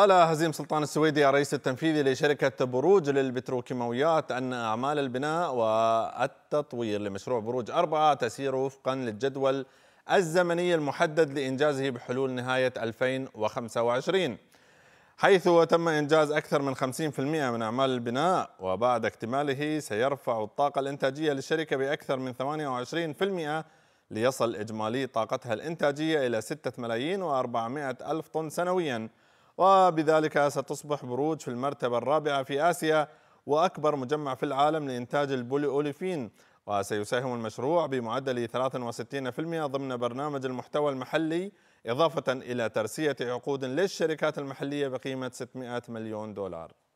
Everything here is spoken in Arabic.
قال هزيم سلطان السويدي الرئيس التنفيذي لشركة بروج للبتروكيماويات أن أعمال البناء والتطوير لمشروع بروج أربعة تسير وفقا للجدول الزمني المحدد لإنجازه بحلول نهاية 2025 حيث تم إنجاز أكثر من 50% من أعمال البناء وبعد اكتماله سيرفع الطاقة الإنتاجية للشركة بأكثر من 28% ليصل إجمالي طاقتها الإنتاجية إلى 6 ملايين و400 ألف طن سنوياً وبذلك ستصبح بروج في المرتبة الرابعة في آسيا وأكبر مجمع في العالم لإنتاج أوليفين وسيساهم المشروع بمعدل 63% ضمن برنامج المحتوى المحلي إضافة إلى ترسية عقود للشركات المحلية بقيمة 600 مليون دولار